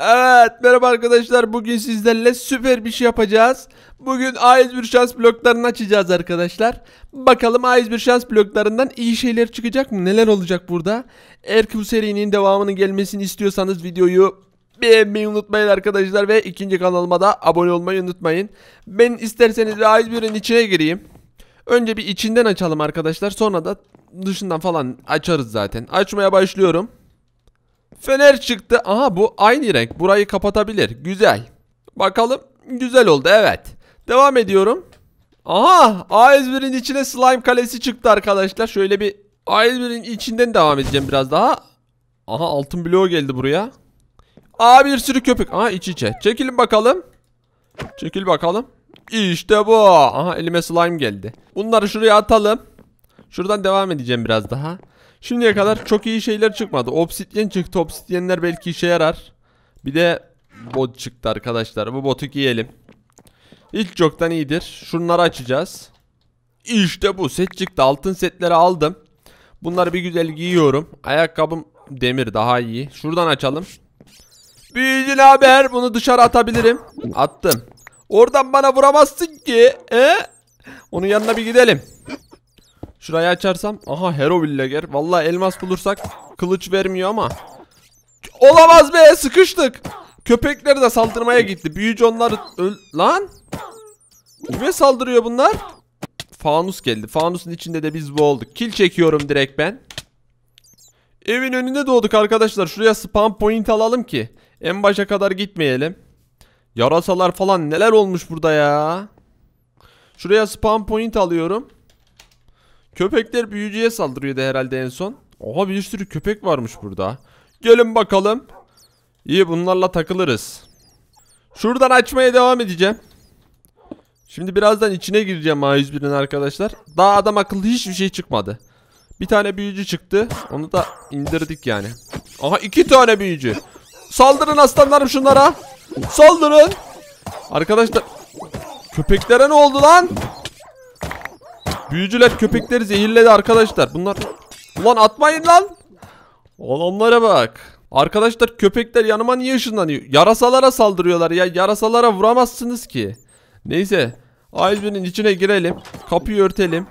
Evet merhaba arkadaşlar bugün sizlerle süper bir şey yapacağız. Bugün A101 şans bloklarını açacağız arkadaşlar. Bakalım A101 şans bloklarından iyi şeyler çıkacak mı? Neler olacak burada? Eğer ki bu serinin devamının gelmesini istiyorsanız videoyu beğenmeyi unutmayın arkadaşlar. Ve ikinci kanalıma da abone olmayı unutmayın. Ben isterseniz A101'in içine gireyim. Önce bir içinden açalım arkadaşlar. Sonra da dışından falan açarız zaten. Açmaya başlıyorum. Fener çıktı. Aha bu aynı renk. Burayı kapatabilir. Güzel. Bakalım. Güzel oldu. Evet. Devam ediyorum. Aha A1'in içine slime kalesi çıktı arkadaşlar. Şöyle bir A1'in içinden devam edeceğim biraz daha. Aha altın bloğu geldi buraya. Aa bir sürü köpük. Aha iç içe. Çekilin bakalım. Çekil bakalım. İşte bu. Aha elime slime geldi. Bunları şuraya atalım. Şuradan devam edeceğim biraz daha. Şimdiye kadar çok iyi şeyler çıkmadı. Obsidyen çıktı. Obsidyenler belki işe yarar. Bir de bot çıktı arkadaşlar. Bu botu giyelim. İlk çoktan iyidir. Şunları açacağız. İşte bu set çıktı. Altın setleri aldım. Bunları bir güzel giyiyorum. Ayakkabım demir daha iyi. Şuradan açalım. Büyücün haber. Bunu dışarı atabilirim. Attım. Oradan bana vuramazsın ki. He? Onun yanına bir gidelim. Şurayı açarsam. Aha hero villager. Valla elmas bulursak kılıç vermiyor ama. Olamaz be sıkıştık. Köpekleri de saldırmaya gitti. Büyücü onları öl... Lan. Kime saldırıyor bunlar? Fanus geldi. Fanusun içinde de biz bu olduk. Kil çekiyorum direkt ben. Evin önünde doğduk arkadaşlar. Şuraya spam point alalım ki. En başa kadar gitmeyelim. Yarasalar falan neler olmuş burada ya. Şuraya spam point alıyorum. Köpekler büyücüye saldırıyordu herhalde en son. Oha bir sürü köpek varmış burada. Gelin bakalım. İyi bunlarla takılırız. Şuradan açmaya devam edeceğim. Şimdi birazdan içine gireceğim A101'in arkadaşlar. Daha adam akıllı hiçbir şey çıkmadı. Bir tane büyücü çıktı. Onu da indirdik yani. Aha iki tane büyücü. Saldırın aslanlarım şunlara. Saldırın. Arkadaşlar köpeklere ne oldu lan? Büyücüler köpekleri zehirledi arkadaşlar. Bunlar... Ulan atmayın lan. Ulan onlara bak. Arkadaşlar köpekler yanıma niye ışınlanıyor? Yarasalara saldırıyorlar ya. Yarasalara vuramazsınız ki. Neyse. Aizbinin içine girelim. Kapıyı örtelim.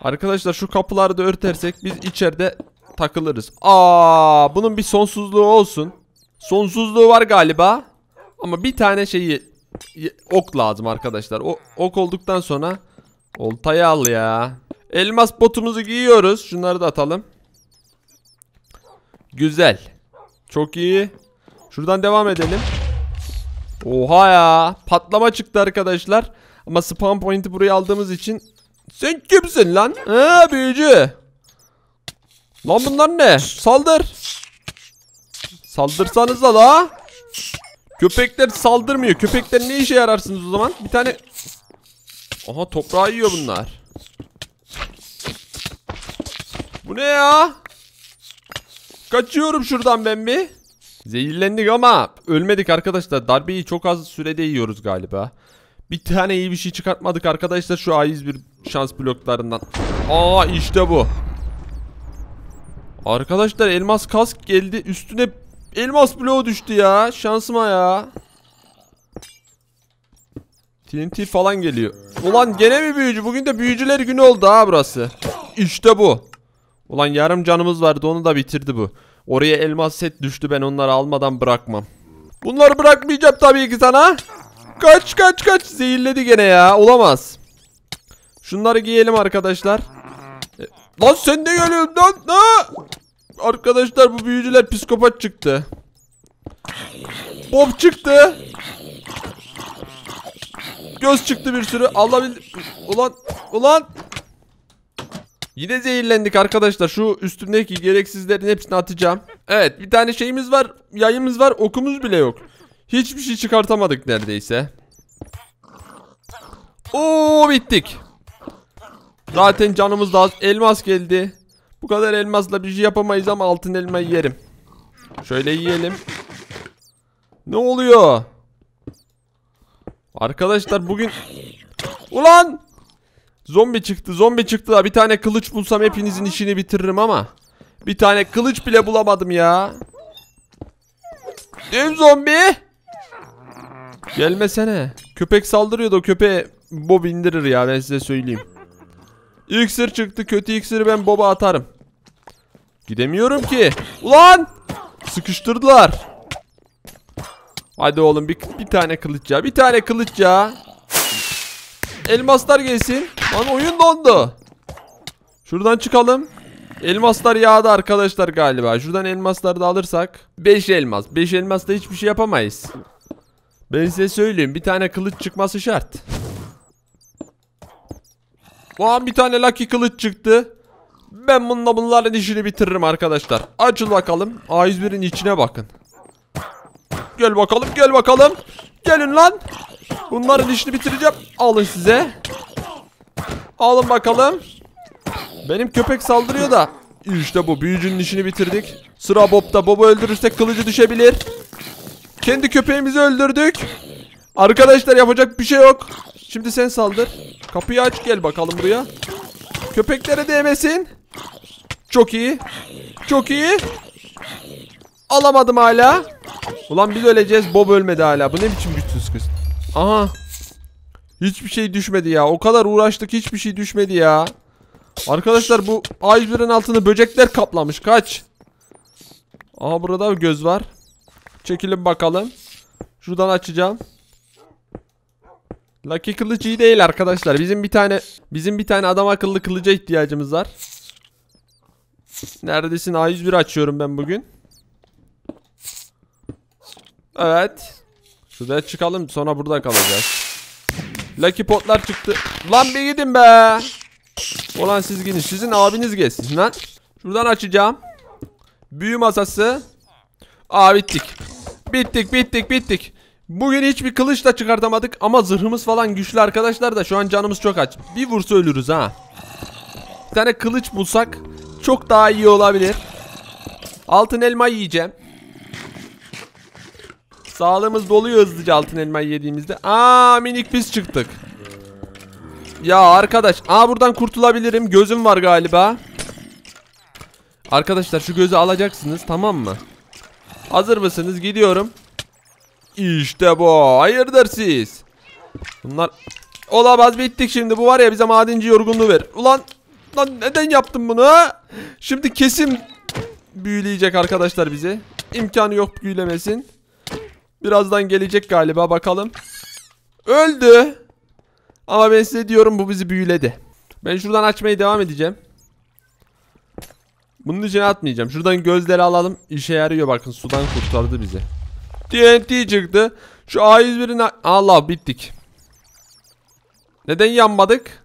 Arkadaşlar şu kapıları da örtersek biz içeride takılırız. Aa, bunun bir sonsuzluğu olsun. Sonsuzluğu var galiba. Ama bir tane şeyi ok lazım arkadaşlar. O ok olduktan sonra Oltayı al ya. Elmas botumuzu giyiyoruz. Şunları da atalım. Güzel. Çok iyi. Şuradan devam edelim. Oha ya. Patlama çıktı arkadaşlar. Ama spawn point'i buraya aldığımız için. Sen kimsin lan? Ha büyücü. Lan bunlar ne? Saldır. Saldırsanız da la. Köpekler saldırmıyor. Köpekler ne işe yararsınız o zaman? Bir tane Oha toprağı yiyor bunlar. Bu ne ya? Kaçıyorum şuradan ben bir. Zehirlendik ama ölmedik arkadaşlar. Darbeyi çok az sürede yiyoruz galiba. Bir tane iyi bir şey çıkartmadık arkadaşlar şu aiz bir şans bloklarından. Aa işte bu. Arkadaşlar elmas kask geldi. Üstüne elmas bloğu düştü ya. Şansıma ya. TNT falan geliyor. Ulan gene mi büyücü? Bugün de büyücüler günü oldu ha burası. İşte bu. Ulan yarım canımız vardı onu da bitirdi bu. Oraya elmas set düştü ben onları almadan bırakmam. Bunları bırakmayacağım tabii ki sana. Kaç kaç kaç. Zehirledi gene ya. Olamaz. Şunları giyelim arkadaşlar. E, lan sen de geliyorsun lan. Ha? Arkadaşlar bu büyücüler psikopat çıktı. Bob çıktı göz çıktı bir sürü. Allah bilir. Ulan. Ulan. Yine zehirlendik arkadaşlar. Şu üstümdeki gereksizlerin hepsini atacağım. Evet bir tane şeyimiz var. Yayımız var. Okumuz bile yok. Hiçbir şey çıkartamadık neredeyse. Oo bittik. Zaten canımız da az. Elmas geldi. Bu kadar elmasla bir şey yapamayız ama altın elma yerim. Şöyle yiyelim. Ne oluyor? Arkadaşlar bugün... Ulan! Zombi çıktı zombi çıktı da bir tane kılıç bulsam hepinizin işini bitiririm ama. Bir tane kılıç bile bulamadım ya. Dev zombi! Gelmesene. Köpek saldırıyordu o köpeğe Bob indirir ya ben size söyleyeyim. İksir çıktı kötü iksiri ben Bob'a atarım. Gidemiyorum ki. Ulan! Sıkıştırdılar. Hadi oğlum bir, bir tane kılıç ya. Bir tane kılıç ya. Elmaslar gelsin. Lan oyun dondu. Şuradan çıkalım. Elmaslar yağdı arkadaşlar galiba. Şuradan elmasları da alırsak. 5 elmas. 5 elmasla hiçbir şey yapamayız. Ben size söyleyeyim. Bir tane kılıç çıkması şart. Ulan bir tane lucky kılıç çıktı. Ben bununla bunların işini bitiririm arkadaşlar. Açıl bakalım. A101'in içine bakın. Gel bakalım gel bakalım. Gelin lan. Bunların işini bitireceğim. Alın size. Alın bakalım. Benim köpek saldırıyor da. İşte bu büyücünün işini bitirdik. Sıra Bob'da. Bob'u öldürürsek kılıcı düşebilir. Kendi köpeğimizi öldürdük. Arkadaşlar yapacak bir şey yok. Şimdi sen saldır. Kapıyı aç gel bakalım buraya. Köpeklere değmesin. Çok iyi. Çok iyi. Alamadım hala. Ulan biz öleceğiz. Bob ölmedi hala. Bu ne biçim güçsüz kız? Aha. Hiçbir şey düşmedi ya. O kadar uğraştık hiçbir şey düşmedi ya. Arkadaşlar bu ağaçların altını böcekler kaplamış. Kaç. Aha burada bir göz var. Çekilin bakalım. Şuradan açacağım. Lucky kılıç iyi değil arkadaşlar. Bizim bir tane bizim bir tane adam akıllı kılıca ihtiyacımız var. Neredesin? A101 açıyorum ben bugün. Evet. Şuraya çıkalım sonra burada kalacağız. Lucky potlar çıktı. Lan bir gidin be. Olan siz gidin. Sizin abiniz gelsin lan. Şuradan açacağım. Büyü masası. Aa bittik. Bittik bittik bittik. Bugün hiçbir kılıç da çıkartamadık ama zırhımız falan güçlü arkadaşlar da şu an canımız çok aç. Bir vursa ölürüz ha. Bir tane kılıç bulsak çok daha iyi olabilir. Altın elma yiyeceğim. Sağlığımız doluyor hızlıca altın elma yediğimizde. Aa minik biz çıktık. Ya arkadaş. Aa buradan kurtulabilirim. Gözüm var galiba. Arkadaşlar şu gözü alacaksınız tamam mı? Hazır mısınız? Gidiyorum. İşte bu. Hayırdır siz? Bunlar... Olamaz bittik şimdi. Bu var ya bize madenci yorgunluğu ver. Ulan... Lan neden yaptım bunu Şimdi kesim büyüleyecek arkadaşlar bizi. İmkanı yok büyülemesin. Birazdan gelecek galiba bakalım. Öldü. Ama ben size diyorum bu bizi büyüledi. Ben şuradan açmaya devam edeceğim. Bunun içine atmayacağım. Şuradan gözleri alalım. İşe yarıyor bakın sudan kurtardı bizi. TNT çıktı. Şu A101'in Allah bittik. Neden yanmadık?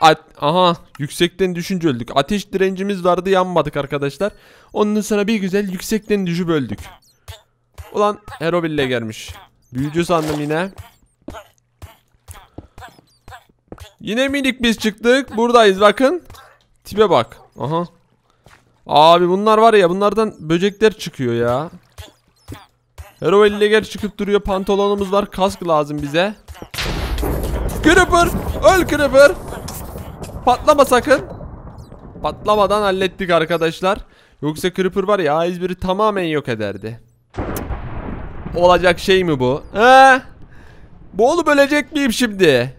At Aha yüksekten düşünce öldük. Ateş direncimiz vardı yanmadık arkadaşlar. Ondan sonra bir güzel yüksekten düşüp öldük. Ulan Heroville gelmiş. Büyücü sandım yine. Yine minik biz çıktık. Buradayız bakın. Tipe bak. Aha. Abi bunlar var ya bunlardan böcekler çıkıyor ya. Heroville gel çıkıp duruyor. Pantolonumuz var. Kask lazım bize. Creeper. Öl Creeper. Patlama sakın. Patlamadan hallettik arkadaşlar. Yoksa Creeper var ya A101'i tamamen yok ederdi olacak şey mi bu? He? Boğulu bölecek miyim şimdi?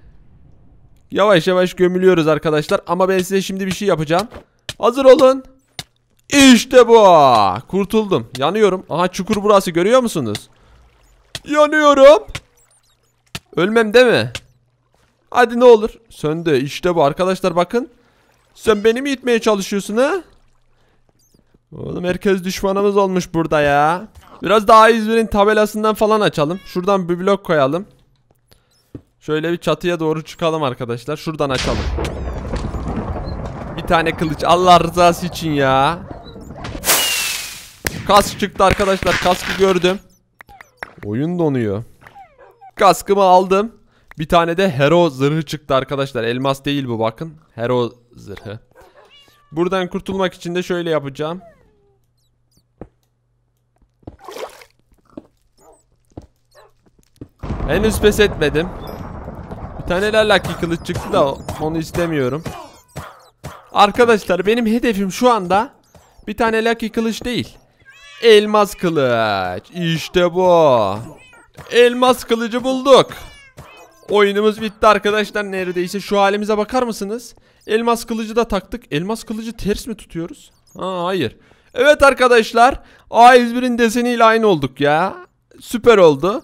Yavaş yavaş gömülüyoruz arkadaşlar. Ama ben size şimdi bir şey yapacağım. Hazır olun. İşte bu. Kurtuldum. Yanıyorum. Aha çukur burası görüyor musunuz? Yanıyorum. Ölmem değil mi? Hadi ne olur. Söndü. İşte bu arkadaşlar bakın. Sen beni mi itmeye çalışıyorsun ha? Oğlum herkes düşmanımız olmuş burada ya. Biraz daha İzmir'in tabelasından falan açalım. Şuradan bir blok koyalım. Şöyle bir çatıya doğru çıkalım arkadaşlar. Şuradan açalım. Bir tane kılıç. Allah rızası için ya. Kask çıktı arkadaşlar. Kaskı gördüm. Oyun donuyor. Kaskımı aldım. Bir tane de hero zırhı çıktı arkadaşlar. Elmas değil bu bakın. Hero zırhı. Buradan kurtulmak için de şöyle yapacağım. Henüz pes etmedim. Bir tane lalaki kılıç çıktı da onu istemiyorum. Arkadaşlar benim hedefim şu anda bir tane laki kılıç değil. Elmas kılıç. İşte bu. Elmas kılıcı bulduk. Oyunumuz bitti arkadaşlar neredeyse. Şu halimize bakar mısınız? Elmas kılıcı da taktık. Elmas kılıcı ters mi tutuyoruz? Ha, hayır. Evet arkadaşlar. A101'in deseniyle aynı olduk ya. Süper oldu.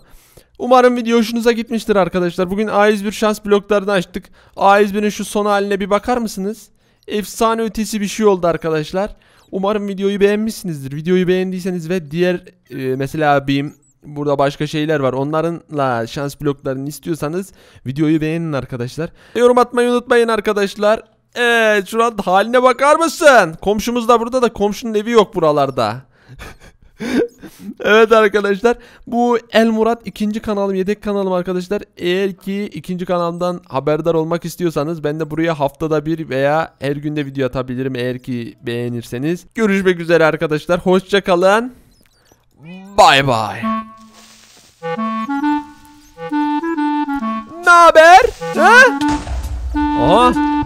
Umarım video hoşunuza gitmiştir arkadaşlar. Bugün A101 şans bloklarını açtık. A101'in şu son haline bir bakar mısınız? Efsane ötesi bir şey oldu arkadaşlar. Umarım videoyu beğenmişsinizdir. Videoyu beğendiyseniz ve diğer e, mesela BİM burada başka şeyler var. Onlarınla şans bloklarını istiyorsanız videoyu beğenin arkadaşlar. Yorum atmayı unutmayın arkadaşlar. Evet şu an haline bakar mısın? Komşumuz da burada da komşunun evi yok buralarda. evet arkadaşlar bu El Murat ikinci kanalım yedek kanalım arkadaşlar. Eğer ki ikinci kanalımdan haberdar olmak istiyorsanız ben de buraya haftada bir veya her günde video atabilirim eğer ki beğenirseniz. Görüşmek üzere arkadaşlar. Hoşçakalın. Bay bay. Ne haber? Ha? Aha.